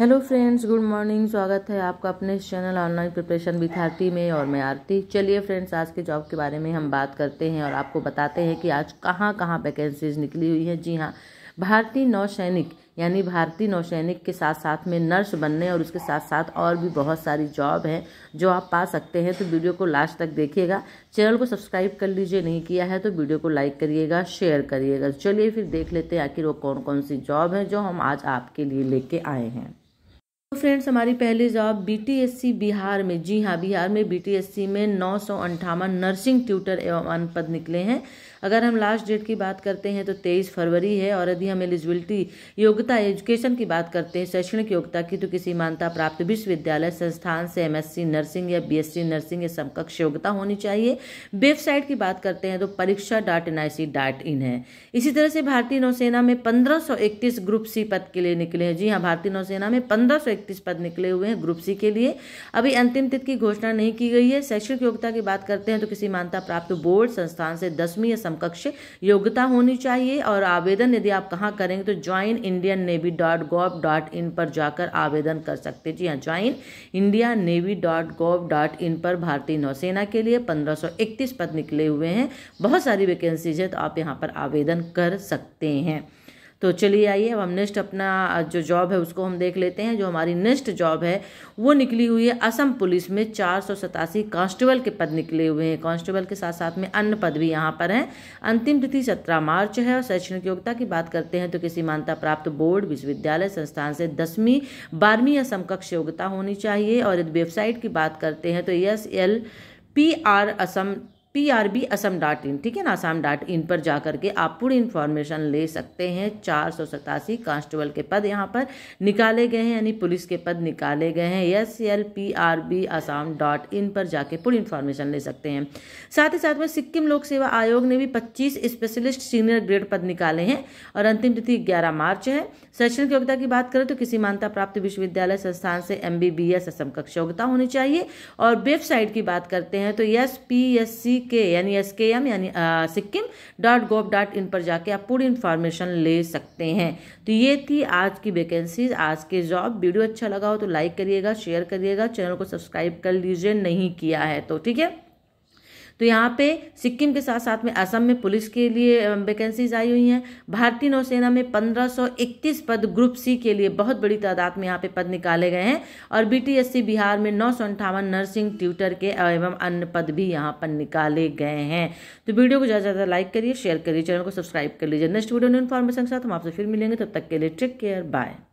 hello friends good morning स्वागत है आपका अपने इस channel online preparation with Aarti में और मैं आरती चलिए फ्रेंड्स आज के जॉब के बारे में हम बात करते हैं और आपको बताते हैं कि आज कहाँ कहाँ वैकेंसीज निकली हुई हैं जी हाँ भारतीय नौसैनिक यानी भारतीय नौसैनिक के साथ साथ में नर्स बनने और उसके साथ साथ और भी बहुत सारी जॉब हैं जो आप पा सकते हैं तो वीडियो को लास्ट तक देखिएगा चैनल को सब्सक्राइब कर लीजिए नहीं किया है तो वीडियो को लाइक करिएगा शेयर करिएगा चलिए फिर देख लेते हैं आखिर वो कौन कौन सी जॉब है जो हम आज आपके लिए लेके आए हैं तो फ्रेंड्स हमारी पहली जॉब बीटीएससी बिहार में जी हाँ बिहार में बीटीएससी में नौ नर्सिंग ट्यूटर एवं अनपद निकले हैं अगर हम लास्ट डेट की बात करते हैं तो तेईस फरवरी है और यदि हम एलिजिबिलिटी योग्यता एजुकेशन की बात करते हैं शैक्षणिक योग्यता की तो किसी मान्यता प्राप्त विश्वविद्यालय संस्थान से एमएससी नर्सिंग या बीएससी नर्सिंग या समकक्ष योग्यता होनी चाहिए वेबसाइट की बात करते हैं तो परीक्षा dot N I C dot in है इसी तरह से भारतीय नौसेना में पंद्रह सौ इकतीस ग्रुप सी पद के लिए निकले हैं जी हाँ भारतीय नौसेना में पंद्रह सौ इकतीस पद निकले हुए हैं ग्रुप सी के लिए अभी अंतिम तिथि की घोषणा नहीं की गई है शैक्षणिक योग्यता की बात करते हैं तो किसी मान्यता प्राप्त बोर्ड संस्थान से दसवीं या समकक्ष योग्यता होनी चाहिए और आवेदन यदि आप कहाँ करेंगे तो join Indian navy dot gov dot in पर जाकर आवेदन कर सकते जी हाँ join India navy dot gov dot in पर भारतीय नौसेना के लिए पंद्रह सौ इकतीस पद निकले हुए हैं बहुत सारी वैकेंसीज है तो आप यहाँ पर आवेदन कर सकते हैं तो चलिए आइए अब हम नेक्स्ट अपना जो जॉब है उसको हम देख लेते हैं जो हमारी नेक्स्ट जॉब है वो निकली हुई है असम पुलिस में चार सौ सतासी कांस्टेबल के पद निकले हुए हैं कांस्टेबल के साथ साथ में अन्य पद भी यहाँ पर हैं अंतिम तिथि सत्रह मार्च है और शैक्षणिक योग्यता की बात करते हैं तो किसी मान्यता प्राप्त बोर्ड विश्वविद्यालय संस्थान से दसवीं बारहवीं या समकक्ष योग्यता होनी चाहिए और यदि वेबसाइट की बात करते हैं तो S L P R Assam P R B Assam dot in ठीक है ना असम डॉट इन पर जा करके आप पूरी इन्फॉर्मेशन ले सकते हैं चार सौ सतासी कांस्टेबल के पद यहाँ पर निकाले गए हैं यानी पुलिस के पद निकाले गए हैं S L P R B Assam dot in पर जाके पूरी इन्फॉर्मेशन ले सकते हैं साथ ही साथ में सिक्किम लोक सेवा आयोग ने भी पच्चीस स्पेशलिस्ट सीनियर ग्रेड पद निकाले हैं और अंतिम तिथि ग्यारह मार्च है शैक्षणिक योग्यता की बात करें तो किसी मान्यता प्राप्त विश्वविद्यालय संस्थान से एम बी बी एस असम कक्ष योग्यता होनी चाहिए और वेबसाइट की बात करते हैं तो एस पी एस सी के यानी एस के एम यानी Sikkim dot gov dot in पर जाके आप पूरी इन्फॉर्मेशन ले सकते हैं तो ये थी आज की वैकेंसीज आज के जॉब वीडियो अच्छा लगा हो तो लाइक करिएगा शेयर करिएगा चैनल को सब्सक्राइब कर लीजिए नहीं किया है तो ठीक है तो यहाँ पे सिक्किम के साथ साथ में असम में पुलिस के लिए वैकेंसीज आई हुई हैं भारतीय नौसेना में 1531 पद ग्रुप सी के लिए बहुत बड़ी तादाद में यहाँ पे पद निकाले गए हैं और बीटीएससी बिहार में नौ नर्सिंग ट्यूटर के एवं अन्य पद भी यहाँ पर निकाले गए हैं तो वीडियो को ज़्यादा से ज़्यादा लाइक करिए शेयर करिए चैनल को सब्सक्राइब कर लीजिए नेक्स्ट वीडियो में इन्फॉर्मेशन के साथ हम आपसे फिर मिलेंगे तब तक के लिए टेक केयर बाय